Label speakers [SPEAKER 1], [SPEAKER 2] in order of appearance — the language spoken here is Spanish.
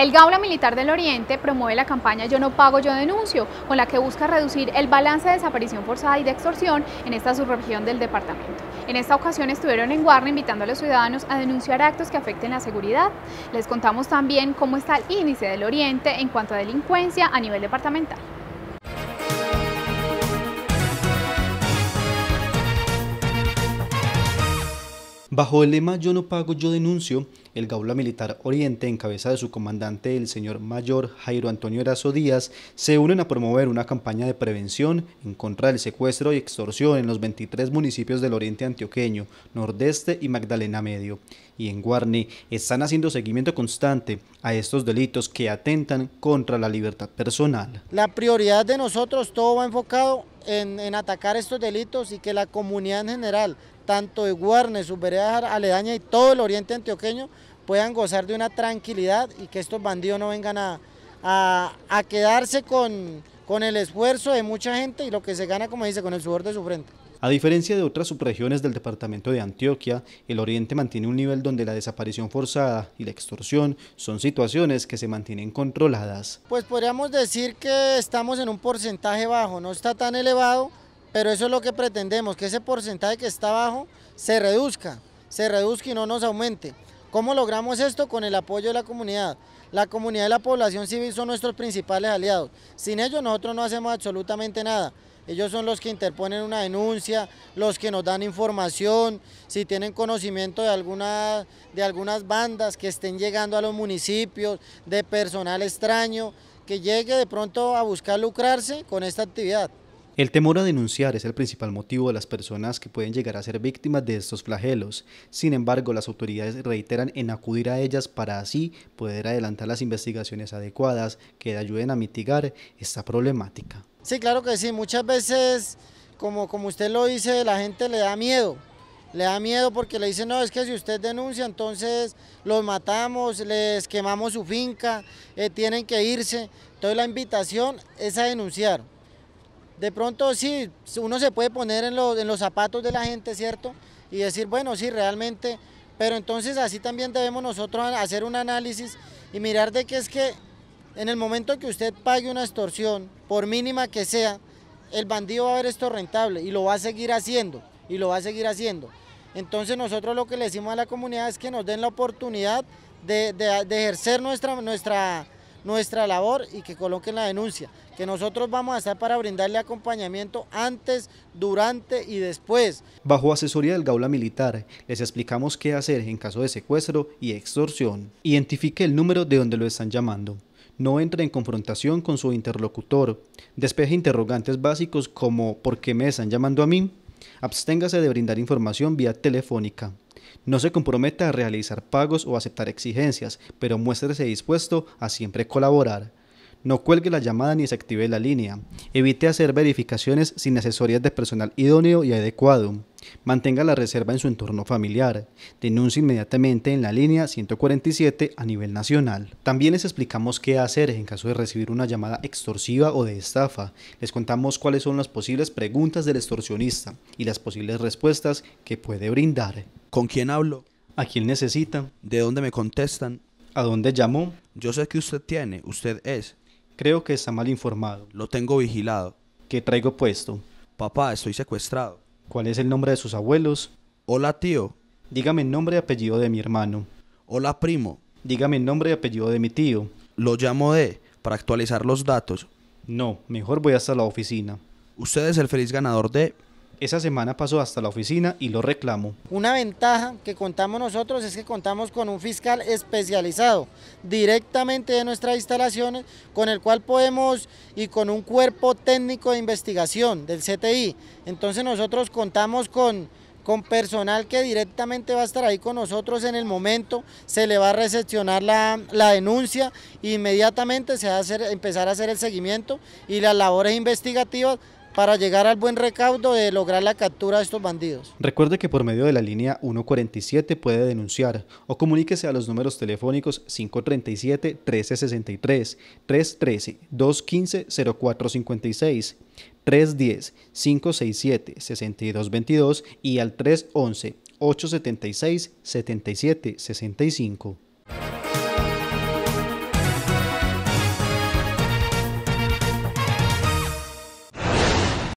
[SPEAKER 1] El Gaula Militar del Oriente promueve la campaña Yo no pago, yo denuncio, con la que busca reducir el balance de desaparición forzada y de extorsión en esta subregión del departamento. En esta ocasión estuvieron en Guarna invitando a los ciudadanos a denunciar actos que afecten la seguridad. Les contamos también cómo está el índice del Oriente en cuanto a delincuencia a nivel departamental. Bajo el lema Yo no pago, yo denuncio, el Gaula Militar Oriente, en cabeza de su comandante, el señor mayor Jairo Antonio Erazo Díaz, se unen a promover una campaña de prevención en contra del secuestro y extorsión en los 23 municipios del Oriente Antioqueño, Nordeste y Magdalena Medio. Y en Guarni están haciendo seguimiento constante a estos delitos que atentan contra la libertad personal.
[SPEAKER 2] La prioridad de nosotros todo va enfocado en, atacar estos delitos y que la comunidad en general, tanto de Guarne, sus veredas y todo el oriente antioqueño, puedan gozar de una tranquilidad y que estos bandidos no vengan a, quedarse con, con el esfuerzo de mucha gente y lo que se gana, como dice, con el sudor de su frente.
[SPEAKER 1] A diferencia de otras subregiones del departamento de Antioquia, el Oriente mantiene un nivel donde la desaparición forzada y la extorsión son situaciones que se mantienen controladas.
[SPEAKER 2] Pues podríamos decir que estamos en un porcentaje bajo, no está tan elevado, pero eso es lo que pretendemos, que ese porcentaje que está bajo se reduzca, se reduzca y no nos aumente. ¿Cómo logramos esto? Con el apoyo de la comunidad. La comunidad y la población civil son nuestros principales aliados. Sin ellos nosotros no hacemos absolutamente nada. Ellos son los que interponen una denuncia, los que nos dan información, si tienen conocimiento de, alguna, de algunas bandas que estén llegando a los municipios, de personal extraño, que llegue de pronto a buscar lucrarse con esta actividad.
[SPEAKER 1] El temor a denunciar es el principal motivo de las personas que pueden llegar a ser víctimas de estos flagelos. Sin embargo, las autoridades reiteran en acudir a ellas para así poder adelantar las investigaciones adecuadas que ayuden a mitigar esta problemática.
[SPEAKER 2] Sí, claro que sí. Muchas veces, como, como usted lo dice, la gente le da miedo. Le da miedo porque le dicen, no, es que si usted denuncia, entonces los matamos, les quemamos su finca, eh, tienen que irse. Entonces la invitación es a denunciar de pronto sí, uno se puede poner en los, zapatos de la gente, ¿cierto? Y decir, bueno, sí, realmente, pero entonces así también debemos nosotros hacer un análisis y mirar de qué es que en el momento que usted pague una extorsión, por mínima que sea, el bandido va a ver esto rentable y lo va a seguir haciendo, y lo va a seguir haciendo. Entonces nosotros lo que le decimos a la comunidad es que nos den la oportunidad de, ejercer nuestra, nuestra nuestra labor y que coloquen la denuncia, que nosotros vamos a hacer para brindarle acompañamiento antes, durante y después.
[SPEAKER 1] Bajo asesoría del Gaula Militar, les explicamos qué hacer en caso de secuestro y extorsión. Identifique el número de donde lo están llamando. No entre en confrontación con su interlocutor. Despeje interrogantes básicos como ¿por qué me están llamando a mí? Absténgase de brindar información vía telefónica. No se comprometa a realizar pagos o aceptar exigencias, pero muéstrese dispuesto a siempre colaborar. No cuelgue la llamada ni se active la línea. Evite hacer verificaciones sin asesorías de personal idóneo y adecuado. Mantenga la reserva en su entorno familiar. Denuncie inmediatamente en la línea 147 a nivel nacional. También les explicamos qué hacer en caso de recibir una llamada extorsiva o de estafa. Les contamos cuáles son las posibles preguntas del extorsionista y las posibles respuestas que puede brindar. ¿Con quién hablo? ¿A quién necesita? ¿De dónde me contestan? ¿A dónde llamó? Yo sé que usted tiene, usted es creo que está mal informado. Lo tengo vigilado. ¿Qué traigo puesto? Papá, estoy secuestrado. ¿Cuál es el nombre de sus abuelos? Hola, tío. Dígame el nombre y apellido de mi hermano. Hola, primo. Dígame el nombre y apellido de mi tío. Lo llamo D para actualizar los datos. No, mejor voy hasta la oficina. Usted es el feliz ganador de esa semana pasó hasta la oficina y lo reclamó.
[SPEAKER 2] Una ventaja que contamos nosotros es que contamos con un fiscal especializado directamente de nuestras instalaciones, con el cual podemos y con un cuerpo técnico de investigación del CTI. Entonces nosotros contamos con con personal que directamente va a estar ahí con nosotros en el momento, se le va a recepcionar la, denuncia, e inmediatamente se va a empezar a hacer el seguimiento y las labores investigativas para llegar al buen recaudo de lograr la captura de estos bandidos.
[SPEAKER 1] Recuerde que por medio de la línea 147 puede denunciar o comuníquese a los números telefónicos 537-1363, 313-215-0456, 310-567-6222 y al 311-876-7765.